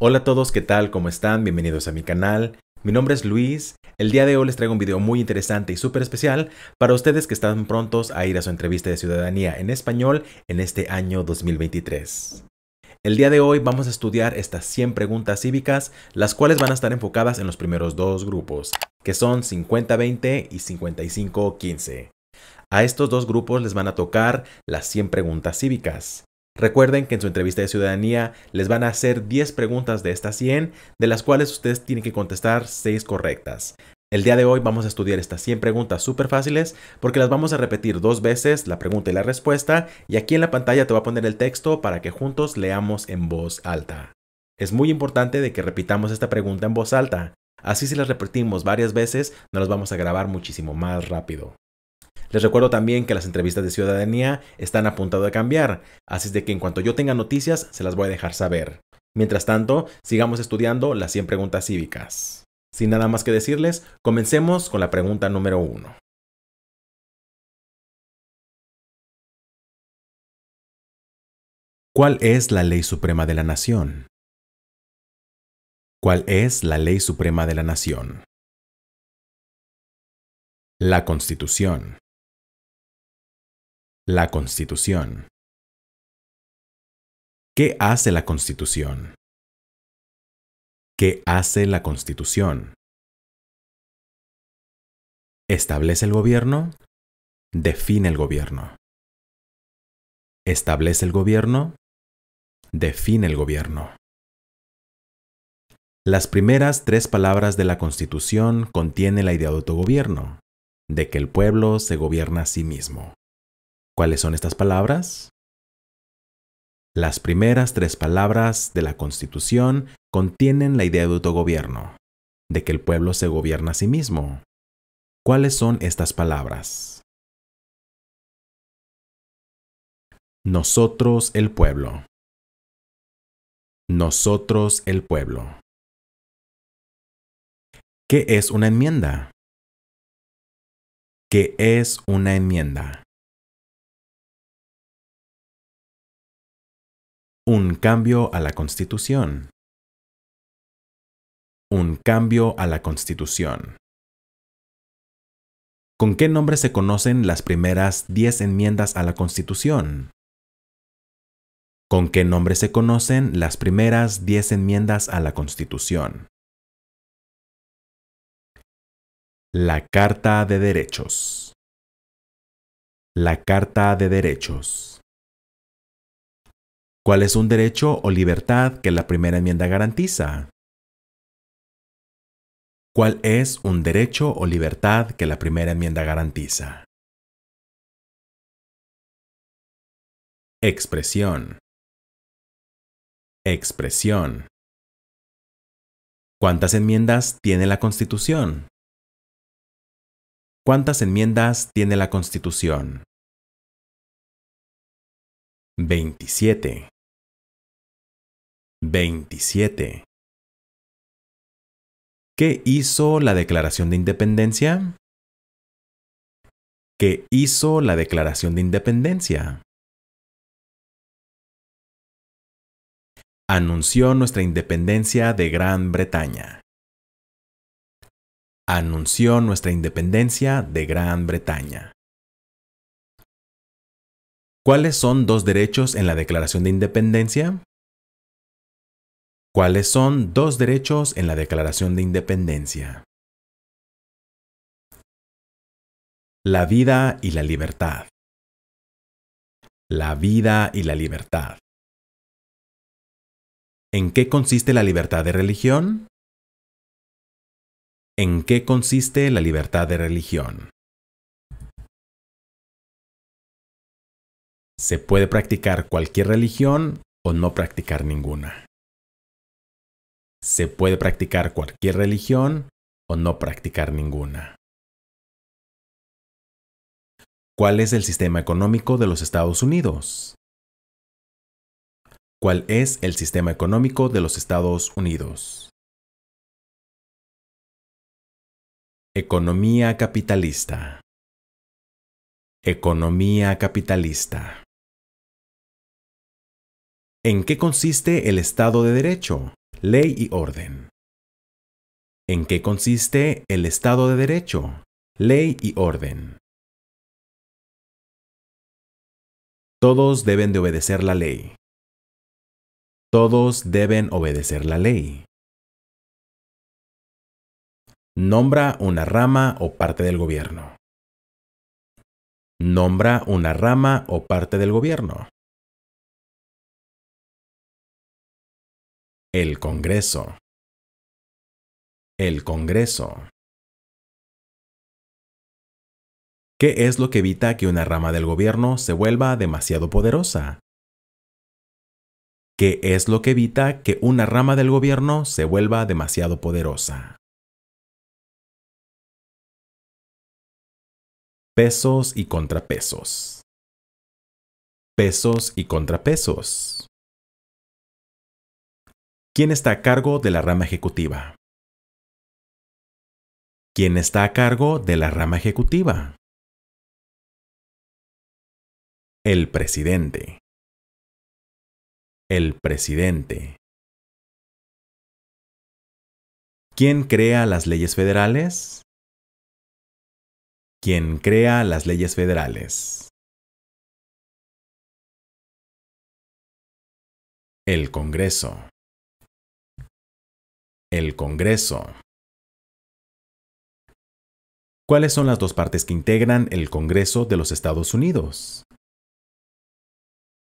Hola a todos, ¿qué tal? ¿Cómo están? Bienvenidos a mi canal. Mi nombre es Luis. El día de hoy les traigo un video muy interesante y súper especial para ustedes que están prontos a ir a su entrevista de ciudadanía en español en este año 2023. El día de hoy vamos a estudiar estas 100 preguntas cívicas, las cuales van a estar enfocadas en los primeros dos grupos, que son 50-20 y 55-15. A estos dos grupos les van a tocar las 100 preguntas cívicas. Recuerden que en su entrevista de ciudadanía les van a hacer 10 preguntas de estas 100, de las cuales ustedes tienen que contestar 6 correctas. El día de hoy vamos a estudiar estas 100 preguntas súper fáciles porque las vamos a repetir dos veces, la pregunta y la respuesta, y aquí en la pantalla te voy a poner el texto para que juntos leamos en voz alta. Es muy importante de que repitamos esta pregunta en voz alta, así si las repetimos varias veces nos las vamos a grabar muchísimo más rápido. Les recuerdo también que las entrevistas de ciudadanía están a punto de cambiar, así de que en cuanto yo tenga noticias se las voy a dejar saber. Mientras tanto, sigamos estudiando las 100 preguntas cívicas. Sin nada más que decirles, comencemos con la pregunta número 1. ¿Cuál es la ley suprema de la nación? ¿Cuál es la ley suprema de la nación? La Constitución. La Constitución. ¿Qué hace la Constitución? ¿Qué hace la Constitución? ¿Establece el gobierno? Define el gobierno. ¿Establece el gobierno? Define el gobierno. Las primeras tres palabras de la Constitución contienen la idea de autogobierno, de que el pueblo se gobierna a sí mismo. ¿Cuáles son estas palabras? Las primeras tres palabras de la Constitución contienen la idea de autogobierno, de que el pueblo se gobierna a sí mismo. ¿Cuáles son estas palabras? Nosotros el pueblo. Nosotros el pueblo. ¿Qué es una enmienda? ¿Qué es una enmienda? Un cambio a la Constitución. Un cambio a la Constitución. ¿Con qué nombre se conocen las primeras diez enmiendas a la Constitución? ¿Con qué nombre se conocen las primeras diez enmiendas a la Constitución? La Carta de Derechos. La Carta de Derechos cuál es un derecho o libertad que la primera enmienda garantiza. ¿Cuál es un derecho o libertad que la primera enmienda garantiza? Expresión. Expresión. ¿Cuántas enmiendas tiene la Constitución? ¿Cuántas enmiendas tiene la Constitución? 27. 27. ¿Qué hizo la Declaración de Independencia? ¿Qué hizo la Declaración de Independencia? Anunció nuestra independencia de Gran Bretaña. Anunció nuestra independencia de Gran Bretaña. ¿Cuáles son dos derechos en la Declaración de Independencia? cuáles son dos derechos en la Declaración de Independencia. La vida y la libertad. La vida y la libertad. ¿En qué consiste la libertad de religión? ¿En qué consiste la libertad de religión? Se puede practicar cualquier religión o no practicar ninguna. Se puede practicar cualquier religión o no practicar ninguna. ¿Cuál es el sistema económico de los Estados Unidos? ¿Cuál es el sistema económico de los Estados Unidos? Economía capitalista. Economía capitalista. ¿En qué consiste el Estado de Derecho? ley y orden. ¿En qué consiste el Estado de Derecho? Ley y orden. Todos deben de obedecer la ley. Todos deben obedecer la ley. Nombra una rama o parte del gobierno. Nombra una rama o parte del gobierno. El Congreso. El Congreso. ¿Qué es lo que evita que una rama del gobierno se vuelva demasiado poderosa? ¿Qué es lo que evita que una rama del gobierno se vuelva demasiado poderosa? Pesos y contrapesos. Pesos y contrapesos. ¿Quién está a cargo de la rama ejecutiva? ¿Quién está a cargo de la rama ejecutiva? El presidente. El presidente. ¿Quién crea las leyes federales? ¿Quién crea las leyes federales? El Congreso el Congreso. ¿Cuáles son las dos partes que integran el Congreso de los Estados Unidos?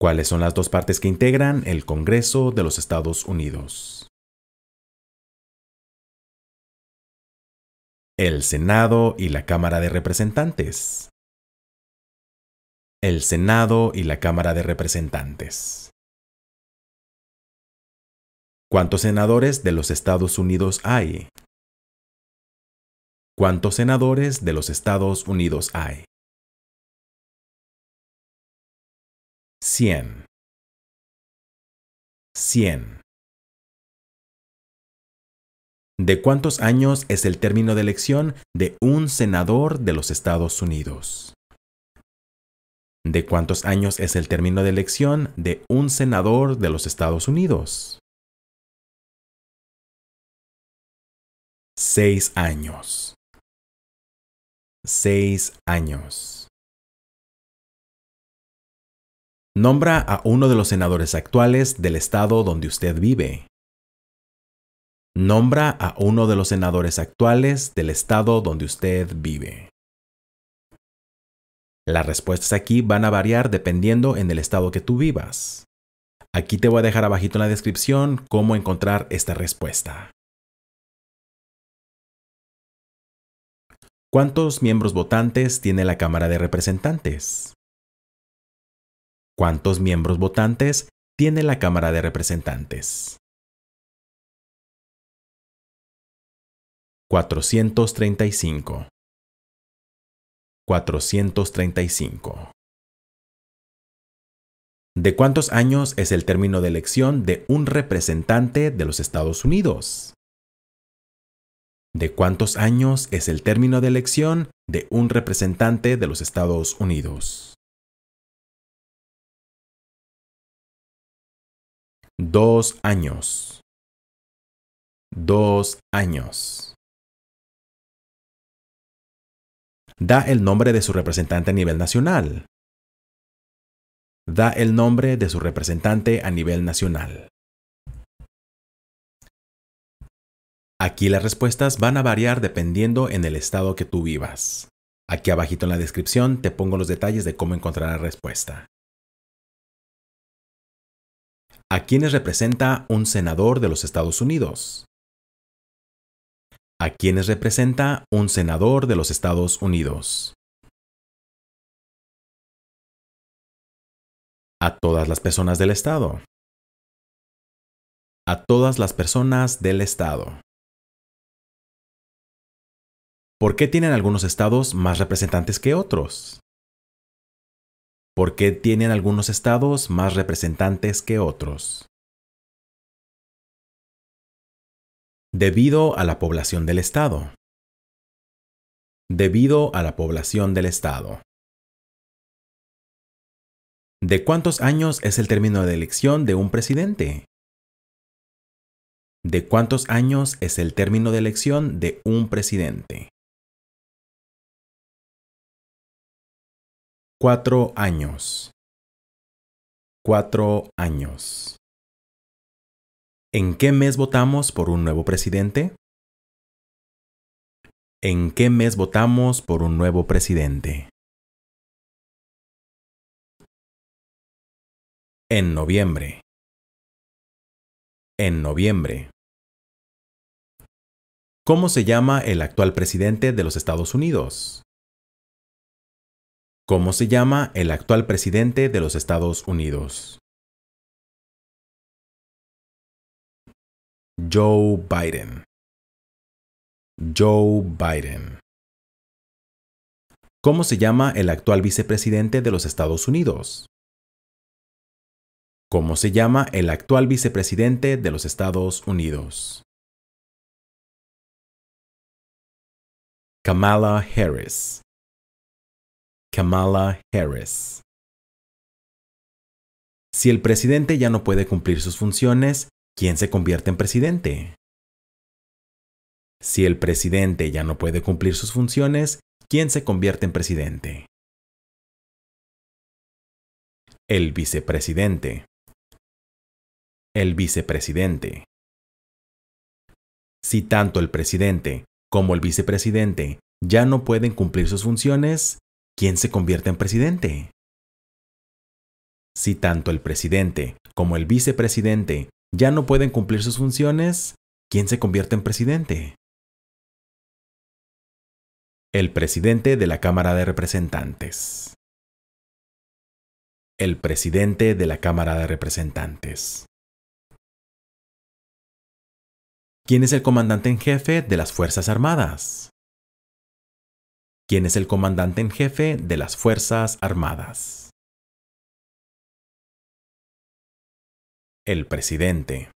¿Cuáles son las dos partes que integran el Congreso de los Estados Unidos? El Senado y la Cámara de Representantes. El Senado y la Cámara de Representantes. ¿Cuántos senadores de los Estados Unidos hay? ¿Cuántos senadores de los Estados Unidos hay? 100. 100. ¿De cuántos años es el término de elección de un senador de los Estados Unidos? ¿De cuántos años es el término de elección de un senador de los Estados Unidos? Seis años. Seis años. Nombra a uno de los senadores actuales del estado donde usted vive. Nombra a uno de los senadores actuales del estado donde usted vive. Las respuestas aquí van a variar dependiendo en el estado que tú vivas. Aquí te voy a dejar abajito en la descripción cómo encontrar esta respuesta. ¿Cuántos miembros votantes tiene la Cámara de Representantes? ¿Cuántos miembros votantes tiene la Cámara de Representantes? 435 435 ¿De cuántos años es el término de elección de un representante de los Estados Unidos? de cuántos años es el término de elección de un representante de los Estados Unidos. Dos años. Dos años. Da el nombre de su representante a nivel nacional. Da el nombre de su representante a nivel nacional. Aquí las respuestas van a variar dependiendo en el estado que tú vivas. Aquí abajito en la descripción te pongo los detalles de cómo encontrar la respuesta. ¿A quiénes representa un senador de los Estados Unidos? ¿A quiénes representa un senador de los Estados Unidos? A todas las personas del Estado. A todas las personas del Estado. ¿Por qué tienen algunos estados más representantes que otros? ¿Por qué tienen algunos estados más representantes que otros? Debido a la población del estado. Debido a la población del estado. ¿De cuántos años es el término de elección de un presidente? ¿De cuántos años es el término de elección de un presidente? Cuatro años. Cuatro años. ¿En qué mes votamos por un nuevo presidente? ¿En qué mes votamos por un nuevo presidente? En noviembre. En noviembre. ¿Cómo se llama el actual presidente de los Estados Unidos? ¿Cómo se llama el actual presidente de los Estados Unidos. Joe Biden. Joe Biden. ¿Cómo se llama el actual vicepresidente de los Estados Unidos? ¿Cómo se llama el actual vicepresidente de los Estados Unidos? Kamala Harris. Kamala Harris. Si el presidente ya no puede cumplir sus funciones, ¿quién se convierte en presidente? Si el presidente ya no puede cumplir sus funciones, ¿quién se convierte en presidente? El vicepresidente. El vicepresidente. Si tanto el presidente como el vicepresidente ya no pueden cumplir sus funciones, ¿quién se convierte en presidente? Si tanto el presidente como el vicepresidente ya no pueden cumplir sus funciones, ¿quién se convierte en presidente? El presidente de la Cámara de Representantes. El presidente de la Cámara de Representantes. ¿Quién es el comandante en jefe de las Fuerzas Armadas? ¿Quién es el comandante en jefe de las Fuerzas Armadas. El presidente.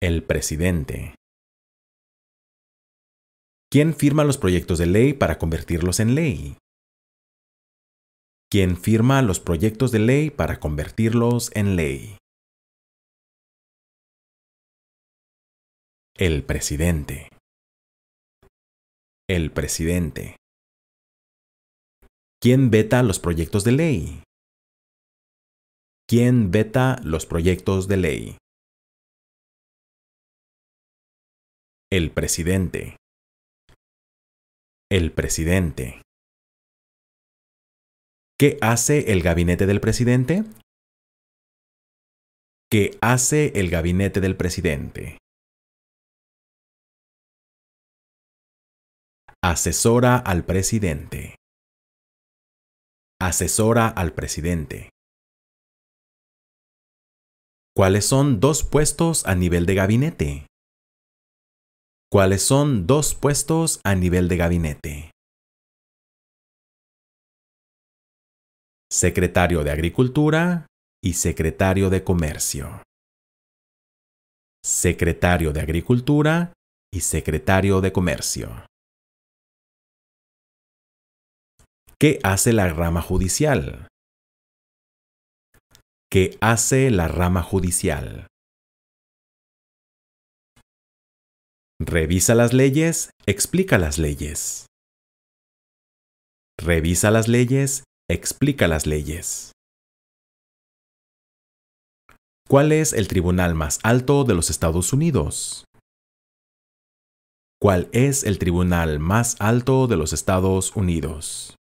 El presidente. ¿Quién firma los proyectos de ley para convertirlos en ley? ¿Quién firma los proyectos de ley para convertirlos en ley? El presidente el presidente. ¿Quién veta los proyectos de ley? ¿Quién veta los proyectos de ley? El presidente. El presidente. ¿Qué hace el gabinete del presidente? ¿Qué hace el gabinete del presidente? Asesora al presidente. Asesora al presidente. ¿Cuáles son dos puestos a nivel de gabinete? ¿Cuáles son dos puestos a nivel de gabinete? Secretario de Agricultura y Secretario de Comercio. Secretario de Agricultura y Secretario de Comercio. ¿Qué hace la rama judicial? ¿Qué hace la rama judicial? Revisa las leyes, explica las leyes. Revisa las leyes, explica las leyes. ¿Cuál es el tribunal más alto de los Estados Unidos? ¿Cuál es el tribunal más alto de los Estados Unidos?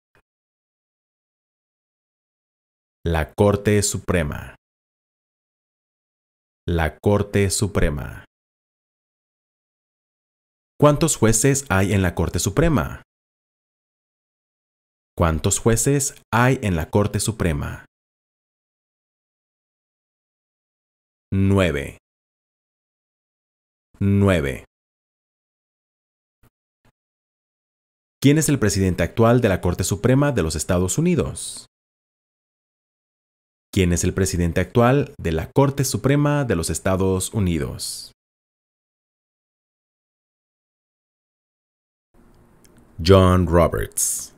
La Corte Suprema. La Corte Suprema. ¿Cuántos jueces hay en la Corte Suprema? ¿Cuántos jueces hay en la Corte Suprema? Nueve. Nueve. ¿Quién es el presidente actual de la Corte Suprema de los Estados Unidos? ¿Quién es el presidente actual de la Corte Suprema de los Estados Unidos. John Roberts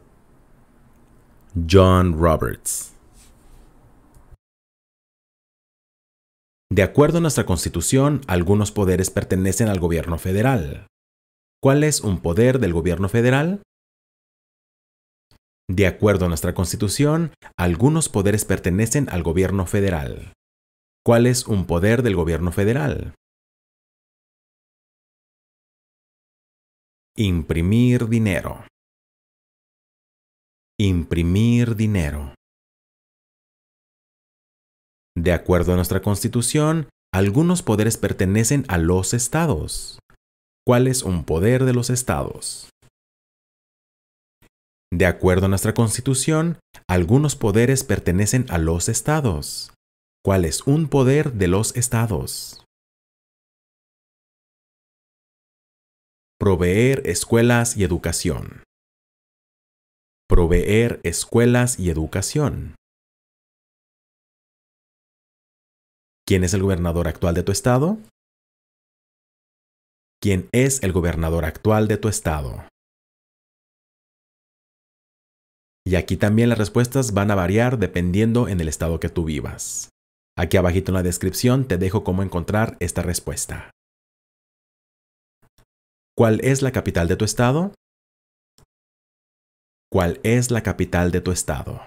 John Roberts De acuerdo a nuestra Constitución, algunos poderes pertenecen al gobierno federal. ¿Cuál es un poder del gobierno federal? De acuerdo a nuestra Constitución, algunos poderes pertenecen al gobierno federal. ¿Cuál es un poder del gobierno federal? Imprimir dinero. Imprimir dinero. De acuerdo a nuestra Constitución, algunos poderes pertenecen a los estados. ¿Cuál es un poder de los estados? De acuerdo a nuestra Constitución, algunos poderes pertenecen a los estados. ¿Cuál es un poder de los estados? Proveer escuelas y educación. Proveer escuelas y educación. ¿Quién es el gobernador actual de tu estado? ¿Quién es el gobernador actual de tu estado? Y aquí también las respuestas van a variar dependiendo en el estado que tú vivas. Aquí abajito en la descripción te dejo cómo encontrar esta respuesta. ¿Cuál es la capital de tu estado? ¿Cuál es la capital de tu estado?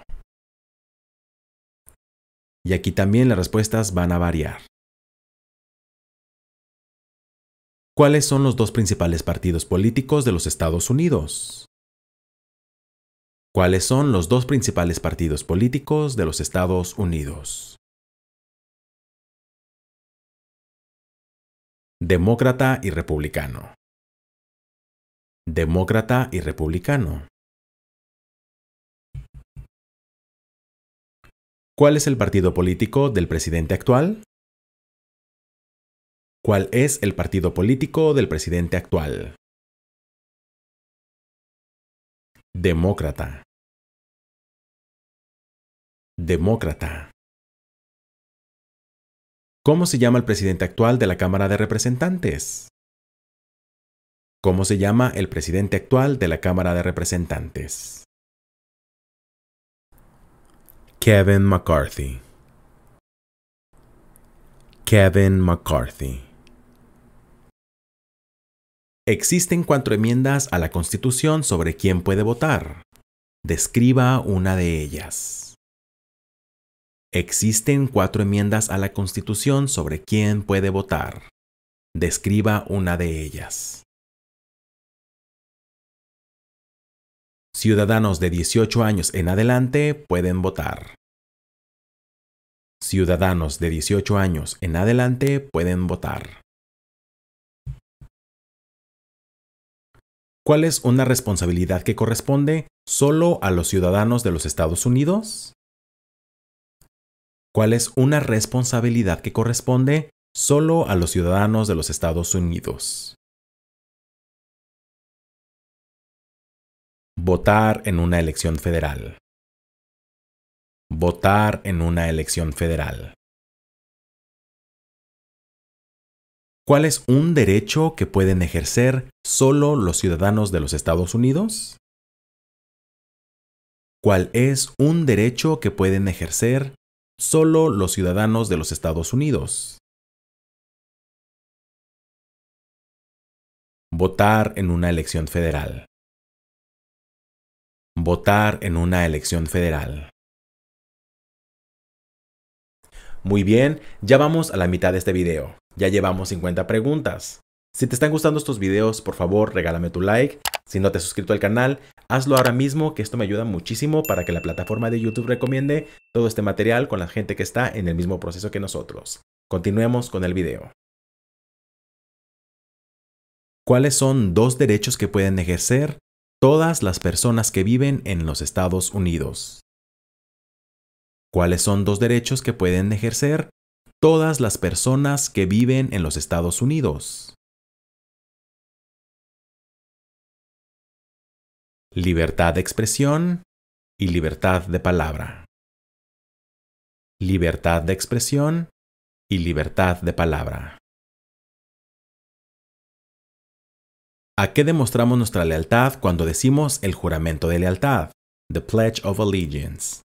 Y aquí también las respuestas van a variar. ¿Cuáles son los dos principales partidos políticos de los Estados Unidos? cuáles son los dos principales partidos políticos de los Estados Unidos. Demócrata y republicano. Demócrata y republicano. ¿Cuál es el partido político del presidente actual? ¿Cuál es el partido político del presidente actual? Demócrata. Demócrata. ¿Cómo se llama el presidente actual de la Cámara de Representantes? ¿Cómo se llama el presidente actual de la Cámara de Representantes? Kevin McCarthy. Kevin McCarthy. Existen cuatro enmiendas a la Constitución sobre quién puede votar. Describa una de ellas. Existen cuatro enmiendas a la Constitución sobre quién puede votar. Describa una de ellas. Ciudadanos de 18 años en adelante pueden votar. Ciudadanos de 18 años en adelante pueden votar. cuál es una responsabilidad que corresponde solo a los ciudadanos de los Estados Unidos? ¿Cuál es una responsabilidad que corresponde solo a los ciudadanos de los Estados Unidos? Votar en una elección federal. Votar en una elección federal. ¿Cuál es un derecho que pueden ejercer solo los ciudadanos de los Estados Unidos? ¿Cuál es un derecho que pueden ejercer solo los ciudadanos de los Estados Unidos? Votar en una elección federal. Votar en una elección federal. Muy bien, ya vamos a la mitad de este video. Ya llevamos 50 preguntas. Si te están gustando estos videos, por favor regálame tu like. Si no te has suscrito al canal, hazlo ahora mismo que esto me ayuda muchísimo para que la plataforma de YouTube recomiende todo este material con la gente que está en el mismo proceso que nosotros. Continuemos con el video. ¿Cuáles son dos derechos que pueden ejercer todas las personas que viven en los Estados Unidos? cuáles son dos derechos que pueden ejercer todas las personas que viven en los Estados Unidos. Libertad de expresión y libertad de palabra. Libertad de expresión y libertad de palabra. ¿A qué demostramos nuestra lealtad cuando decimos el juramento de lealtad? The Pledge of Allegiance.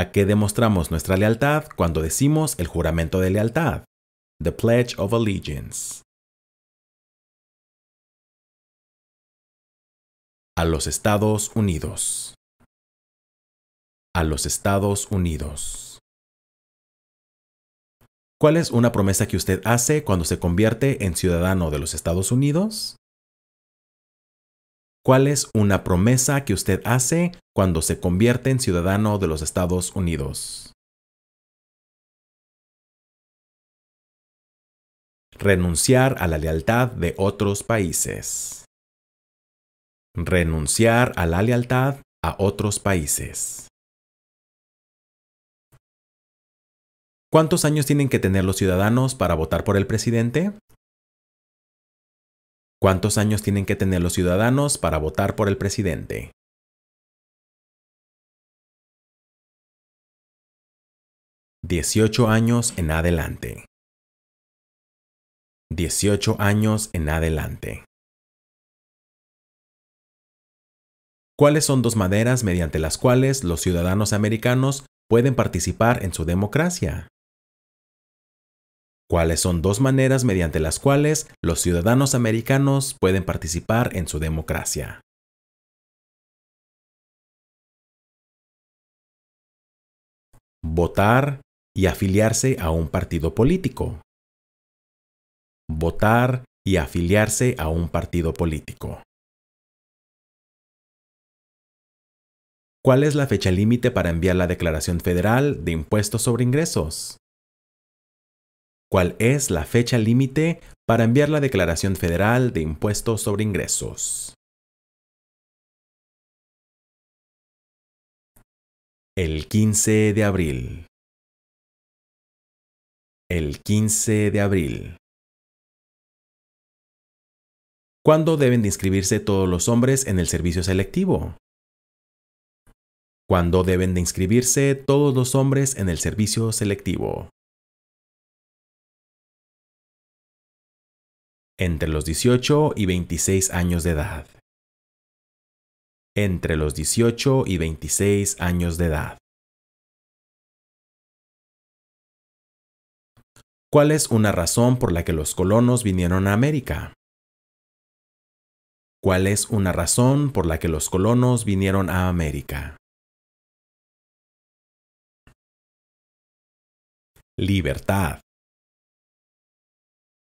¿A qué demostramos nuestra lealtad cuando decimos el juramento de lealtad? The Pledge of Allegiance. A los Estados Unidos. A los Estados Unidos. ¿Cuál es una promesa que usted hace cuando se convierte en ciudadano de los Estados Unidos? cuál es una promesa que usted hace cuando se convierte en ciudadano de los Estados Unidos. Renunciar a la lealtad de otros países. Renunciar a la lealtad a otros países. ¿Cuántos años tienen que tener los ciudadanos para votar por el presidente? ¿Cuántos años tienen que tener los ciudadanos para votar por el presidente? Dieciocho años en adelante. 18 años en adelante. ¿Cuáles son dos maneras mediante las cuales los ciudadanos americanos pueden participar en su democracia? cuáles son dos maneras mediante las cuales los ciudadanos americanos pueden participar en su democracia. Votar y afiliarse a un partido político. Votar y afiliarse a un partido político. ¿Cuál es la fecha límite para enviar la declaración federal de impuestos sobre ingresos? cuál es la fecha límite para enviar la Declaración Federal de Impuestos sobre Ingresos. El 15 de abril. El 15 de abril. ¿Cuándo deben de inscribirse todos los hombres en el servicio selectivo? ¿Cuándo deben de inscribirse todos los hombres en el servicio selectivo? entre los 18 y 26 años de edad. Entre los 18 y 26 años de edad. ¿Cuál es una razón por la que los colonos vinieron a América? ¿Cuál es una razón por la que los colonos vinieron a América? Libertad.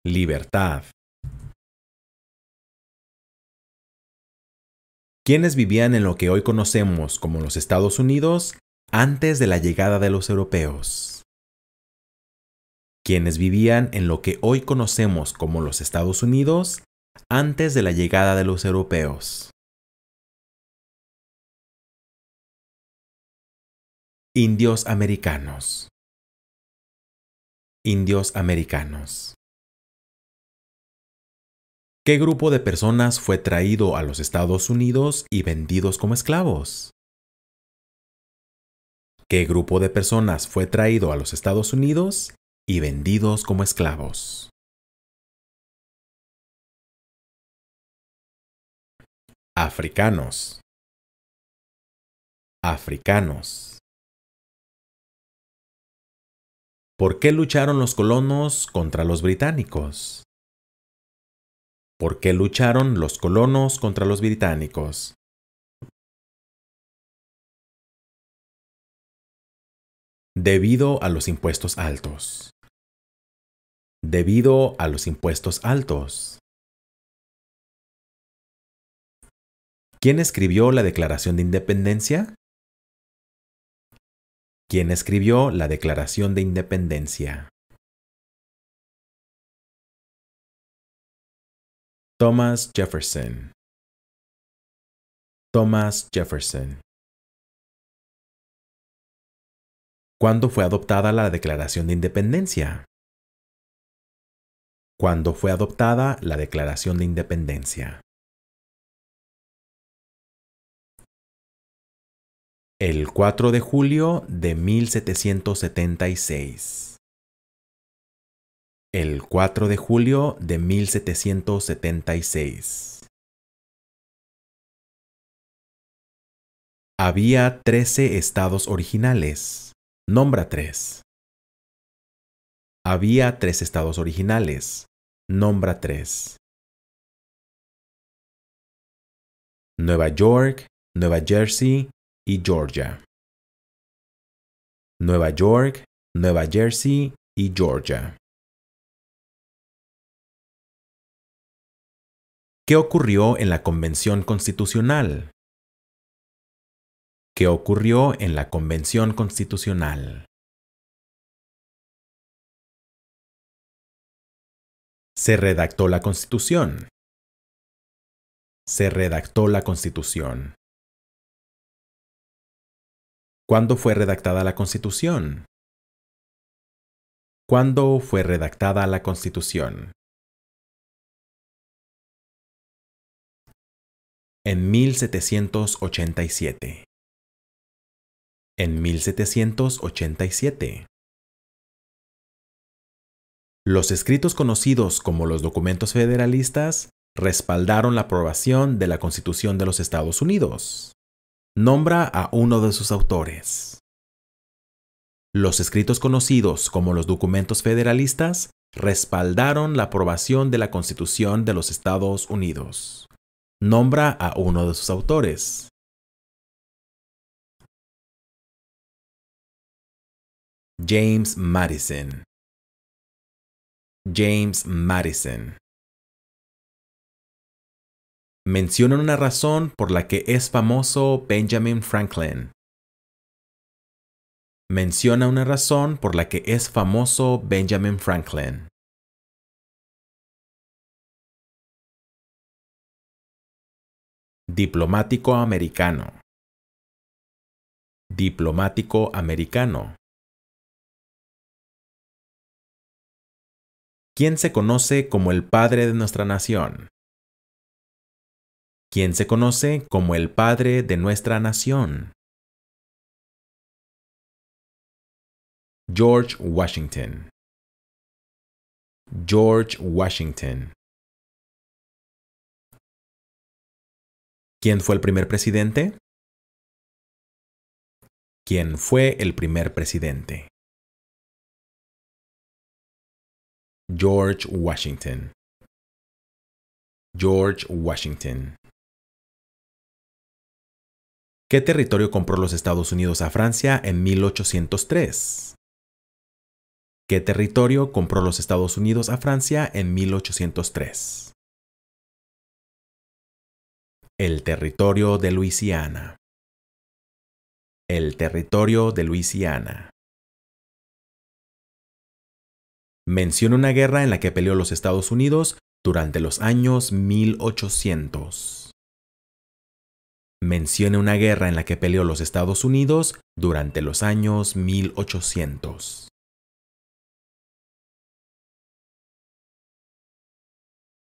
Libertad. quienes vivían en lo que hoy conocemos como los Estados Unidos antes de la llegada de los europeos. Quienes vivían en lo que hoy conocemos como los Estados Unidos antes de la llegada de los europeos. Indios americanos. Indios americanos. ¿Qué grupo de personas fue traído a los Estados Unidos y vendidos como esclavos? ¿Qué grupo de personas fue traído a los Estados Unidos y vendidos como esclavos? Africanos. Africanos. ¿Por qué lucharon los colonos contra los británicos? ¿Por qué lucharon los colonos contra los británicos? Debido a los impuestos altos. Debido a los impuestos altos. ¿Quién escribió la Declaración de Independencia? ¿Quién escribió la Declaración de Independencia? Thomas Jefferson. Thomas Jefferson. ¿Cuándo fue adoptada la Declaración de Independencia? ¿Cuándo fue adoptada la Declaración de Independencia? El 4 de julio de 1776 el 4 de julio de 1776. Había 13 estados originales. Nombra 3. Había 3 estados originales. Nombra 3. Nueva York, Nueva Jersey y Georgia. Nueva York, Nueva Jersey y Georgia. ¿Qué ocurrió en la Convención Constitucional? ¿Qué ocurrió en la Convención Constitucional? Se redactó la Constitución. Se redactó la Constitución. ¿Cuándo fue redactada la Constitución? ¿Cuándo fue redactada la Constitución? en 1787. En 1787. Los escritos conocidos como los documentos federalistas respaldaron la aprobación de la Constitución de los Estados Unidos. Nombra a uno de sus autores. Los escritos conocidos como los documentos federalistas respaldaron la aprobación de la Constitución de los Estados Unidos nombra a uno de sus autores. James Madison. James Madison. Menciona una razón por la que es famoso Benjamin Franklin. Menciona una razón por la que es famoso Benjamin Franklin. Diplomático americano. Diplomático americano. ¿Quién se conoce como el padre de nuestra nación? ¿Quién se conoce como el padre de nuestra nación? George Washington. George Washington. ¿Quién fue el primer presidente? ¿Quién fue el primer presidente? George Washington. George Washington. ¿Qué territorio compró los Estados Unidos a Francia en 1803? ¿Qué territorio compró los Estados Unidos a Francia en 1803? El territorio de Luisiana. El territorio de Luisiana. Mencione una guerra en la que peleó los Estados Unidos durante los años 1800. Mencione una guerra en la que peleó los Estados Unidos durante los años 1800.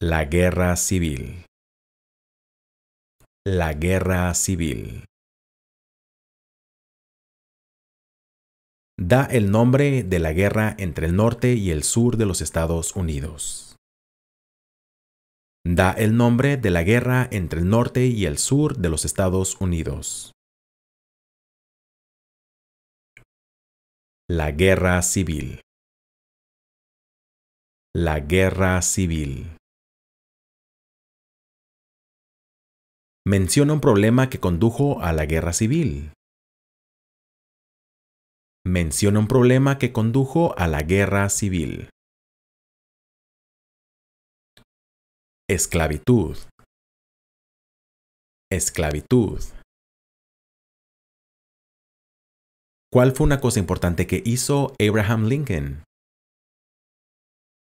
La Guerra Civil la guerra civil. Da el nombre de la guerra entre el norte y el sur de los Estados Unidos. Da el nombre de la guerra entre el norte y el sur de los Estados Unidos. La guerra civil. La guerra civil. menciona un problema que condujo a la guerra civil. Menciona un problema que condujo a la guerra civil. Esclavitud. Esclavitud. ¿Cuál fue una cosa importante que hizo Abraham Lincoln?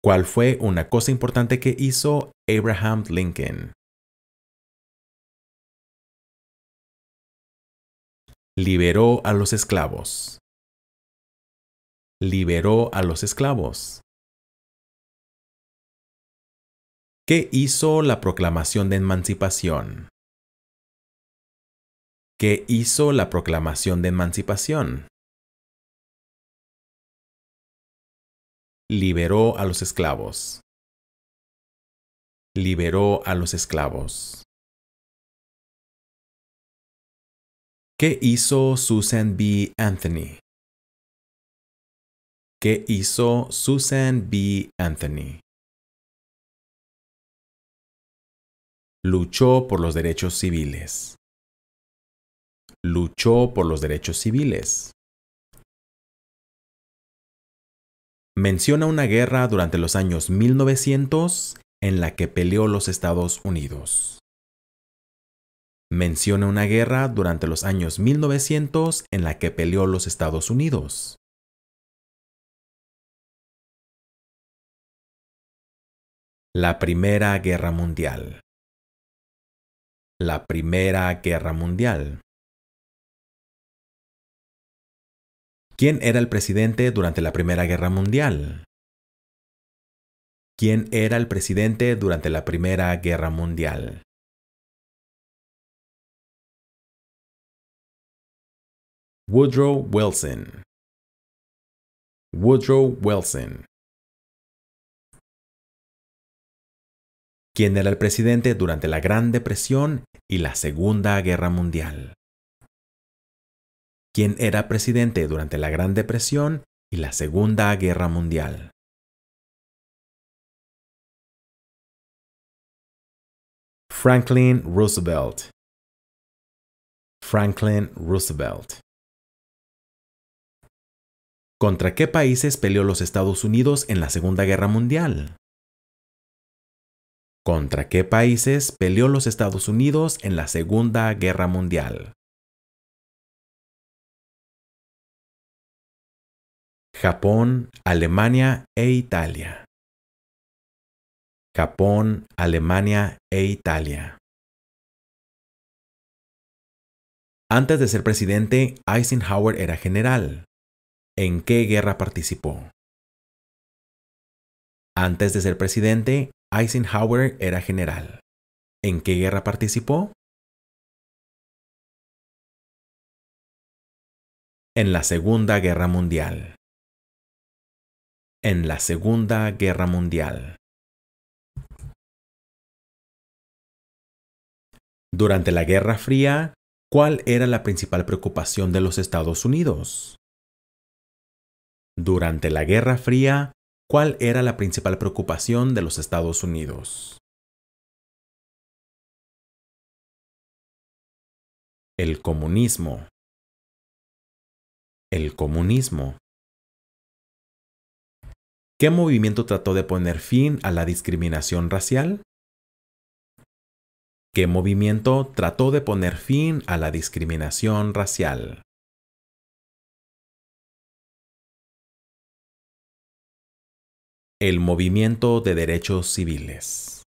¿Cuál fue una cosa importante que hizo Abraham Lincoln? Liberó a los esclavos. Liberó a los esclavos. ¿Qué hizo la proclamación de emancipación? ¿Qué hizo la proclamación de emancipación? Liberó a los esclavos. Liberó a los esclavos. ¿Qué hizo Susan B. Anthony? ¿Qué hizo Susan B. Anthony? Luchó por los derechos civiles. Luchó por los derechos civiles. Menciona una guerra durante los años 1900 en la que peleó los Estados Unidos. Menciona una guerra durante los años 1900 en la que peleó los Estados Unidos. La Primera Guerra Mundial. La Primera Guerra Mundial. ¿Quién era el presidente durante la Primera Guerra Mundial? ¿Quién era el presidente durante la Primera Guerra Mundial? Woodrow Wilson. Woodrow Wilson. ¿Quién era el presidente durante la Gran Depresión y la Segunda Guerra Mundial. ¿Quién era presidente durante la Gran Depresión y la Segunda Guerra Mundial. Franklin Roosevelt. Franklin Roosevelt. ¿Contra qué países peleó los Estados Unidos en la Segunda Guerra Mundial? ¿Contra qué países peleó los Estados Unidos en la Segunda Guerra Mundial? Japón, Alemania e Italia. Japón, Alemania e Italia. Antes de ser presidente, Eisenhower era general, ¿En qué guerra participó? Antes de ser presidente, Eisenhower era general. ¿En qué guerra participó? En la Segunda Guerra Mundial. En la Segunda Guerra Mundial. Durante la Guerra Fría, ¿cuál era la principal preocupación de los Estados Unidos? Durante la Guerra Fría, ¿cuál era la principal preocupación de los Estados Unidos? El comunismo. El comunismo. ¿Qué movimiento trató de poner fin a la discriminación racial? ¿Qué movimiento trató de poner fin a la discriminación racial? El movimiento de derechos civiles.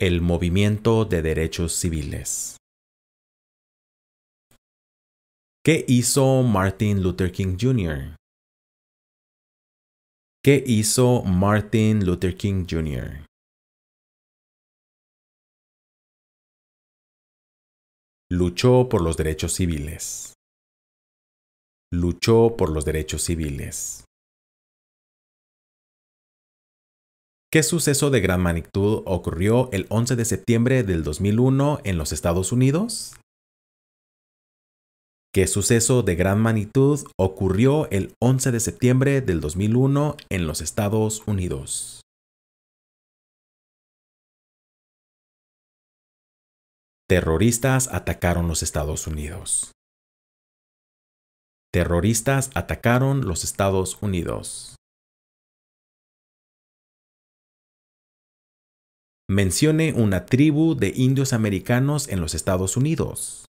El movimiento de derechos civiles. ¿Qué hizo Martin Luther King Jr.? ¿Qué hizo Martin Luther King Jr.? Luchó por los derechos civiles. Luchó por los derechos civiles. ¿Qué suceso de gran magnitud ocurrió el 11 de septiembre del 2001 en los Estados Unidos? ¿Qué suceso de gran magnitud ocurrió el 11 de septiembre del 2001 en los Estados Unidos? Terroristas atacaron los Estados Unidos. Terroristas atacaron los Estados Unidos. Mencione una tribu de indios americanos en los Estados Unidos.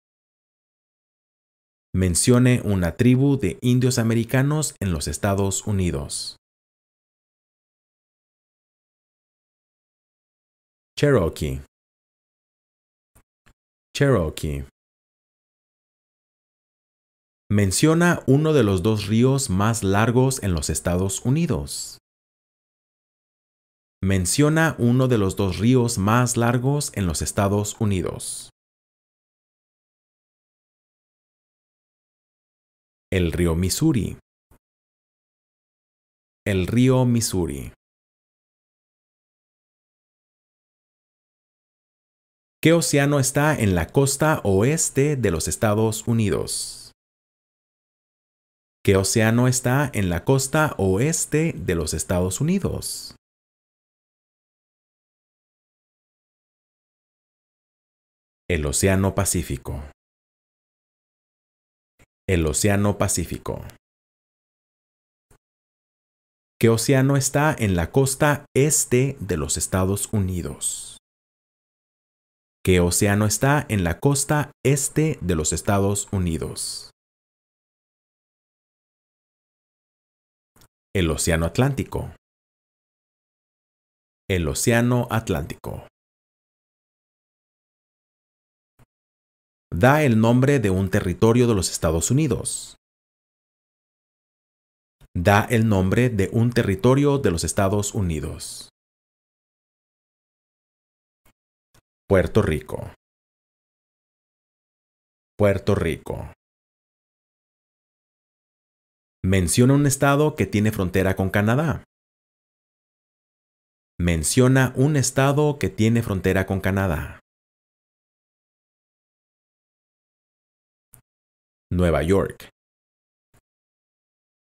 Mencione una tribu de indios americanos en los Estados Unidos. Cherokee. Cherokee. Menciona uno de los dos ríos más largos en los Estados Unidos menciona uno de los dos ríos más largos en los Estados Unidos. El río Missouri. El río Missouri. ¿Qué océano está en la costa oeste de los Estados Unidos? ¿Qué océano está en la costa oeste de los Estados Unidos? El Océano Pacífico. El Océano Pacífico. ¿Qué océano está en la costa este de los Estados Unidos? ¿Qué océano está en la costa este de los Estados Unidos? El Océano Atlántico. El Océano Atlántico. da el nombre de un territorio de los Estados Unidos. Da el nombre de un territorio de los Estados Unidos. Puerto Rico. Puerto Rico. Menciona un estado que tiene frontera con Canadá. Menciona un estado que tiene frontera con Canadá. Nueva York.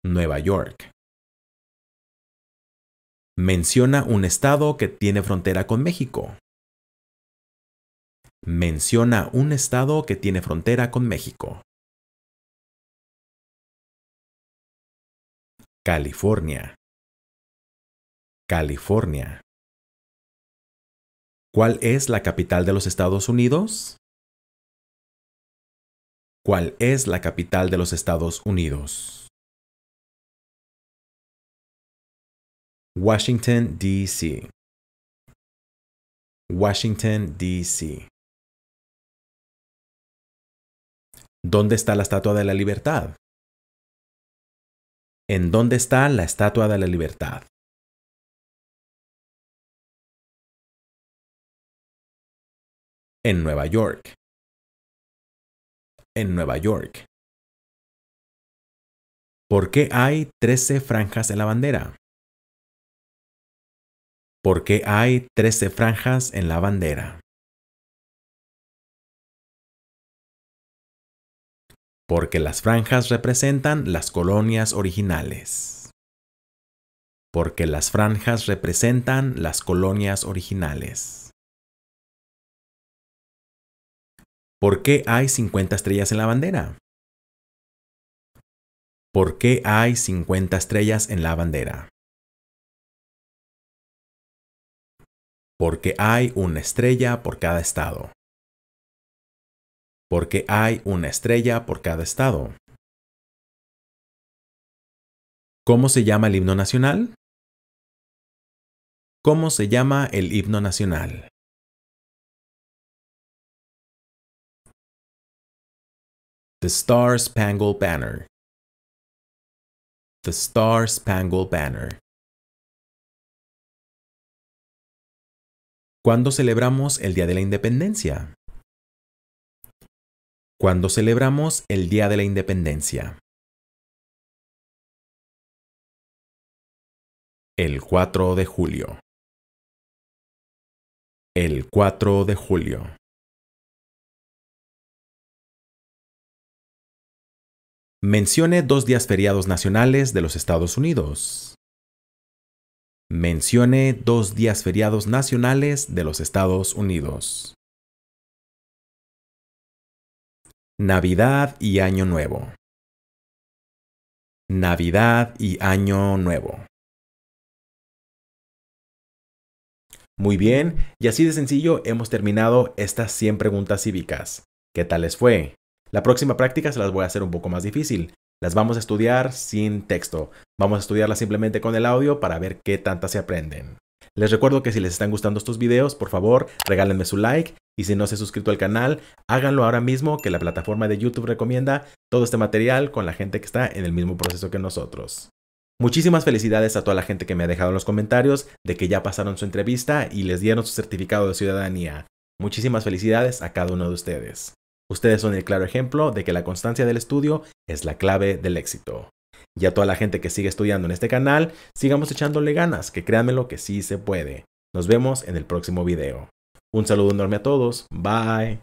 Nueva York. Menciona un estado que tiene frontera con México. Menciona un estado que tiene frontera con México. California. California. ¿Cuál es la capital de los Estados Unidos? ¿Cuál es la capital de los Estados Unidos. Washington, D.C. Washington, D.C. ¿Dónde está la Estatua de la Libertad? ¿En dónde está la Estatua de la Libertad? En Nueva York en Nueva York. ¿Por qué hay 13 franjas en la bandera? ¿Por qué hay 13 franjas en la bandera? Porque las franjas representan las colonias originales. Porque las franjas representan las colonias originales. ¿Por qué hay 50 estrellas en la bandera? ¿Por qué hay 50 estrellas en la bandera? Porque hay una estrella por cada estado. Porque hay una estrella por cada estado. ¿Cómo se llama el himno nacional? ¿Cómo se llama el himno nacional? The Star Spangled Banner. The Star Spangled Banner. ¿Cuándo celebramos el Día de la Independencia? ¿Cuándo celebramos el Día de la Independencia? El 4 de julio. El 4 de julio. Mencione dos días feriados nacionales de los Estados Unidos. Mencione dos días feriados nacionales de los Estados Unidos. Navidad y Año Nuevo. Navidad y Año Nuevo. Muy bien, y así de sencillo hemos terminado estas 100 preguntas cívicas. ¿Qué tal les fue? La próxima práctica se las voy a hacer un poco más difícil. Las vamos a estudiar sin texto. Vamos a estudiarlas simplemente con el audio para ver qué tantas se aprenden. Les recuerdo que si les están gustando estos videos, por favor, regálenme su like y si no se han suscrito al canal, háganlo ahora mismo que la plataforma de YouTube recomienda todo este material con la gente que está en el mismo proceso que nosotros. Muchísimas felicidades a toda la gente que me ha dejado en los comentarios de que ya pasaron su entrevista y les dieron su certificado de ciudadanía. Muchísimas felicidades a cada uno de ustedes. Ustedes son el claro ejemplo de que la constancia del estudio es la clave del éxito. Y a toda la gente que sigue estudiando en este canal, sigamos echándole ganas, que créanme lo que sí se puede. Nos vemos en el próximo video. Un saludo enorme a todos. Bye.